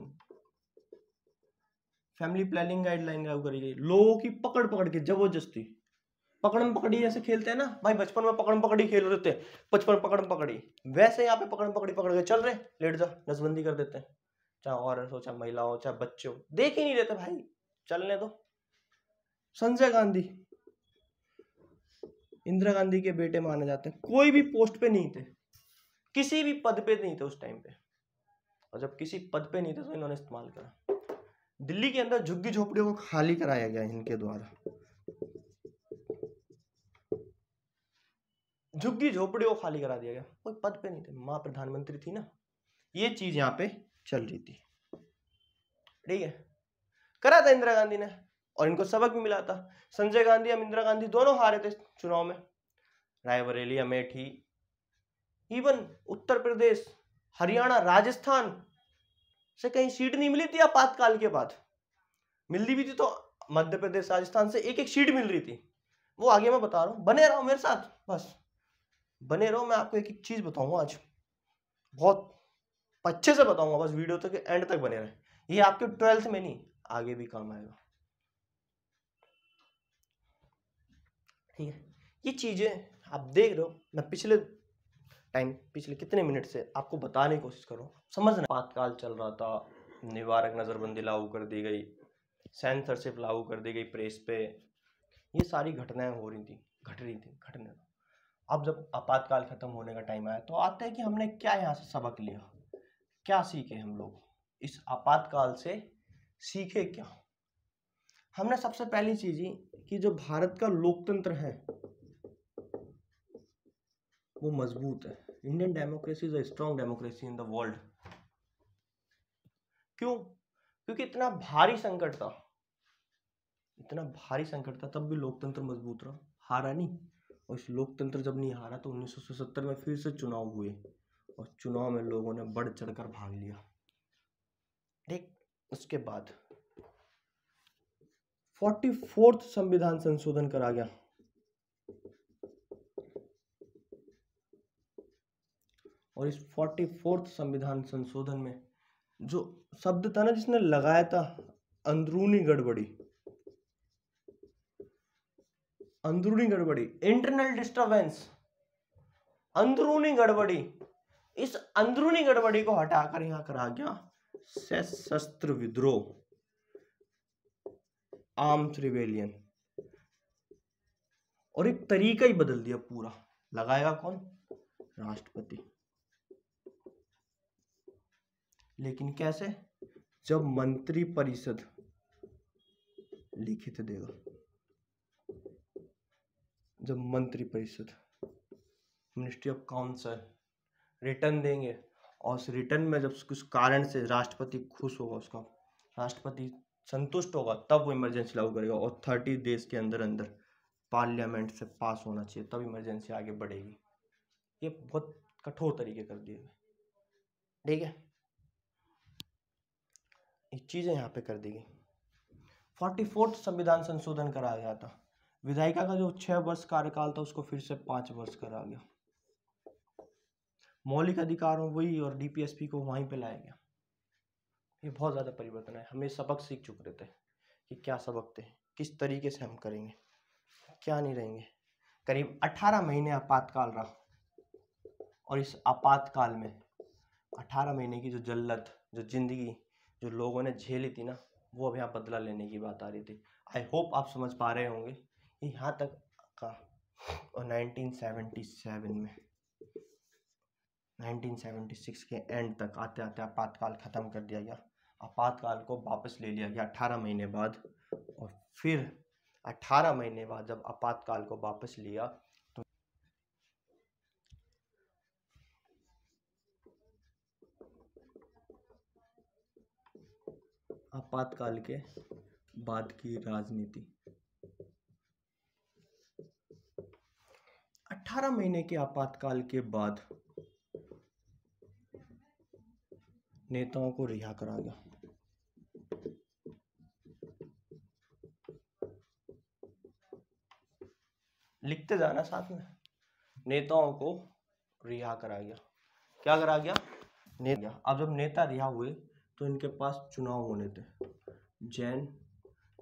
फैमिली प्लानिंग गाइडलाइन लागू करी गई लोगों की पकड़ पकड़ के जबरदस्ती पकड़म पकड़ी जैसे खेलते हैं ना भाई बचपन में पकड़म पकड़ी खेल रहे थे बचपन पकड़म पकड़ी वैसे यहाँ पे पकड़म पकड़ी पकड़ के चल रहे लेट जा नसबंदी कर देते हैं चाहे औरत हो चाहे महिला हो चाहे बच्चे हो देख ही नहीं देते भाई चलने दो संजय गांधी इंदिरा गांधी के बेटे माने जाते हैं कोई भी पोस्ट पे नहीं थे किसी भी पद पे नहीं थे उस टाइम पे और जब किसी पद पे नहीं थे तो इन्होंने इस्तेमाल करा दिल्ली के अंदर झुग्गी झोपड़ियों को खाली कराया गया इनके द्वारा झुग्गी झोपड़ियों को खाली करा दिया गया कोई पद पे नहीं थे मां प्रधानमंत्री थी ना ये चीज यहाँ पे चल रही थी ठीक है करा था इंदिरा गांधी ने और इनको सबक भी मिला था संजय गांधी और इंदिरा गांधी दोनों हारे थे चुनाव में रायबरेली अमेठी इवन उत्तर प्रदेश हरियाणा राजस्थान से कहीं सीट नहीं मिली थी आपातकाल के बाद मिलती भी थी तो मध्य प्रदेश राजस्थान से एक एक सीट मिल रही थी वो आगे मैं बता रहा हूँ बने रहो मेरे साथ बस बने रहो मैं आपको एक एक चीज़ बताऊंगा आज बहुत अच्छे से बताऊंगा बस वीडियो तक एंड तक बने रहे ये आपके ट्वेल्थ में नहीं आगे भी काम आएगा ठीक है ये चीज़ें आप देख रहे हो मैं पिछले टाइम पिछले कितने मिनट से आपको बताने की कोशिश करो समझना आपातकाल चल रहा था निवारक नज़रबंदी लागू कर दी गई सेंसरशिप लागू कर दी गई प्रेस पे ये सारी घटनाएं हो रही थी घट रही थी घटने अब जब आपातकाल ख़त्म होने का टाइम आया तो आता है कि हमने क्या यहाँ से सबक लिया क्या सीखे हम लोग इस आपातकाल से सीखे क्या हमने सबसे पहली चीज़ ही कि जो भारत का लोकतंत्र है वो मजबूत है Indian democracy is a strong democracy in the world क्यों क्योंकि इतना भारी संकट था इतना भारी संकट था तब भी लोकतंत्र मजबूत रहा हारा नहीं और इस लोकतंत्र जब नहीं हारा तो 1970 में फिर से चुनाव हुए और चुनाव में लोगों ने बढ़ चढ़कर भाग लिया देख उसके बाद फोर्टी फोर्थ संविधान संशोधन करा गया और इस फोर्टी फोर्थ संविधान संशोधन में जो शब्द था ना जिसने लगाया था अंदरूनी गड़बड़ी अंदरूनी गड़बड़ी इंटरनल डिस्टर्बेंस अंदरूनी गड़बड़ी इस अंदरूनी गड़बड़ी को हटाकर यहां करा गया सशस्त्र विद्रोह आर्म्स रिवेलियन और एक तरीका ही बदल दिया पूरा लगाएगा कौन राष्ट्रपति लेकिन कैसे जब मंत्री परिषद लिखित देगा जब मंत्री परिषद मिनिस्ट्री ऑफ काउंसिल रिटर्न देंगे और उस रिटर्न में जब कुछ कारण से राष्ट्रपति खुश होगा उसका राष्ट्रपति संतुष्ट होगा तब वो इमरजेंसी लागू करेगा और थर्टी डेज के अंदर अंदर पार्लियामेंट से पास होना चाहिए तब इमरजेंसी आगे बढ़ेगी ये बहुत कठोर तरीके कर दिए ठीक है चीज़ें यहाँ पे कर दी गई फोर्टी फोर्थ संविधान संशोधन कराया गया था विधायिका का जो छः वर्ष कार्यकाल था उसको फिर से पाँच वर्ष करा गया मौलिक अधिकारों वही और डीपीएसपी को वहीं पे लाया गया ये बहुत ज़्यादा परिवर्तन है हमें सबक सीख चुके थे कि क्या सबक थे किस तरीके से हम करेंगे क्या नहीं रहेंगे करीब अठारह महीने आपातकाल रहा और इस आपातकाल में अठारह महीने की जो जल्लत जो जिंदगी जो लोगों ने झेली थी ना वो अब यहाँ बदला लेने की बात आ रही थी आई होप आप समझ पा रहे होंगे यहाँ तक का और 1977 में 1976 के एंड तक आते आते आपातकाल ख़त्म कर दिया गया आपातकाल को वापस ले लिया गया अठारह महीने बाद और फिर अट्ठारह महीने बाद जब आपातकाल को वापस लिया आपातकाल के बाद की राजनीति 18 महीने के आपातकाल के बाद नेताओं को रिहा करा गया लिखते जाना साथ में नेताओं को रिहा करा गया क्या करा गया नेता अब जब नेता रिहा हुए तो इनके पास चुनाव होने थे जैन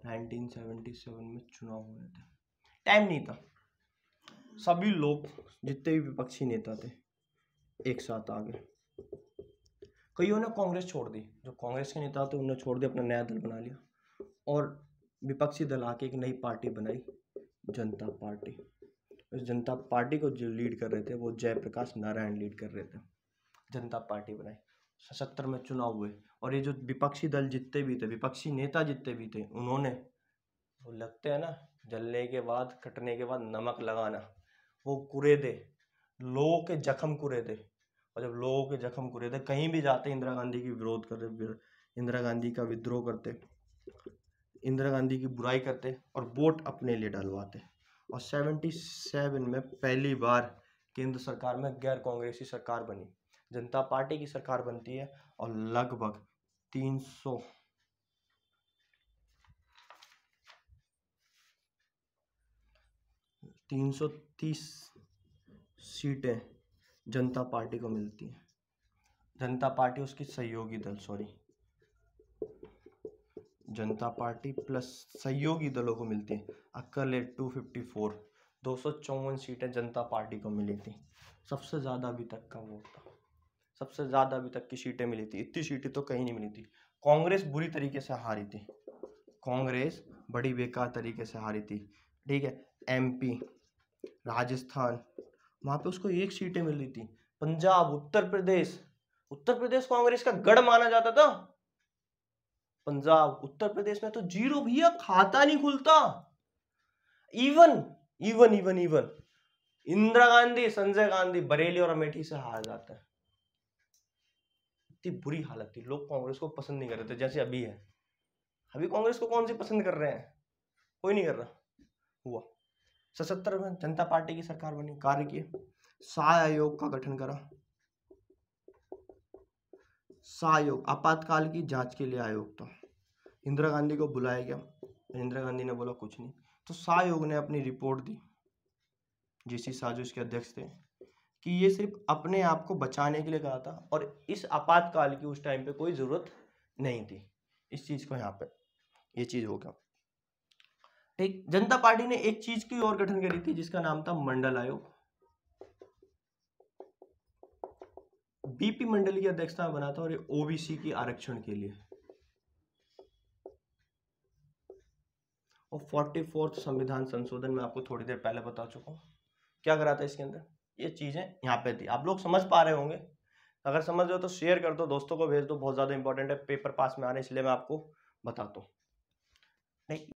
1977 में चुनाव हुए थे टाइम नहीं था सभी लोग जितने भी विपक्षी नेता थे एक साथ आ गए कईयों ने कांग्रेस छोड़ दी जो कांग्रेस के नेता थे उन्होंने छोड़ दिया अपना नया दल बना लिया और विपक्षी दल आके एक नई पार्टी बनाई जनता पार्टी उस जनता पार्टी को जो लीड कर रहे थे वो जयप्रकाश नारायण लीड कर रहे थे जनता पार्टी बनाई सत्तर में चुनाव हुए और ये जो विपक्षी दल जितने भी थे विपक्षी नेता जितते भी थे उन्होंने वो लगते हैं ना जलने के बाद कटने के बाद नमक लगाना वो कुरे दे लोगों के जख्म कुरे दे और जब लोगों के जख्म कुरे दे कहीं भी जाते इंदिरा गांधी की विरोध करते इंदिरा गांधी का विद्रोह करते इंदिरा गांधी की बुराई करते और वोट अपने लिए डलवाते और सेवेंटी सेवन में पहली बार केंद्र सरकार में गैर कांग्रेसी सरकार बनी जनता पार्टी की सरकार बनती है और लगभग तीन सौ तीन सौ तीस सीटें जनता पार्टी को मिलती है जनता पार्टी उसकी सहयोगी दल सॉरी जनता पार्टी प्लस सहयोगी दलों को मिलती है अक्कल एट टू फिफ्टी फोर दो सौ चौवन सीटें जनता पार्टी को मिली थी सबसे ज़्यादा अभी तक का वोट था सबसे ज़्यादा अभी तक की सीटें मिली थी इतनी सीटें तो कहीं नहीं मिली थी कांग्रेस बुरी तरीके से हारी थी कांग्रेस बड़ी बेकार तरीके से हारी थी ठीक है एमपी राजस्थान वहां पे उसको एक सीटें मिल थी पंजाब उत्तर प्रदेश उत्तर प्रदेश कांग्रेस का गढ़ माना जाता था पंजाब उत्तर प्रदेश में तो जीरो भैया खाता नहीं खुलता even even even even Indira Gandhi Sanjay Gandhi Bareilly और अमेठी से हार जाता है इतनी बुरी हालत थी लोग कांग्रेस को पसंद नहीं कर रहे थे जैसे अभी है अभी कांग्रेस को कौन से पसंद कर रहे हैं कोई नहीं कर रहा हुआ सशस्त्र में जनता पार्टी की सरकार बनी कार्य किए सहाय आयोग का गठन करा सहयोग आपातकाल की जांच के लिए आयोग था इंदिरा गांधी को बुलाया गया इंदिरा गांधी ने बोला कुछ नहीं तो सहयोग ने अपनी रिपोर्ट दी जिसी साजिश के अध्यक्ष थे कि ये सिर्फ अपने आप को बचाने के लिए कहा था और इस आपातकाल की उस टाइम पे कोई ज़रूरत नहीं थी इस चीज़ को यहाँ पे ये चीज़ हो गया ठीक जनता पार्टी ने एक चीज़ की और गठन करी थी जिसका नाम था मंडल आयोग बीपी मंडल की अध्यक्षता बना था और ये ओबीसी की आरक्षण के लिए और फोर्टी फोर्थ संविधान संशोधन में आपको थोड़ी देर पहले बता चुका हूं क्या करा था इसके अंदर ये चीज़ें यहाँ पे थी आप लोग समझ पा रहे होंगे अगर समझ रहे हो तो शेयर कर दो दोस्तों को भेज दो बहुत ज़्यादा इंपॉर्टेंट है पेपर पास में आने इसलिए मैं आपको बताता हूँ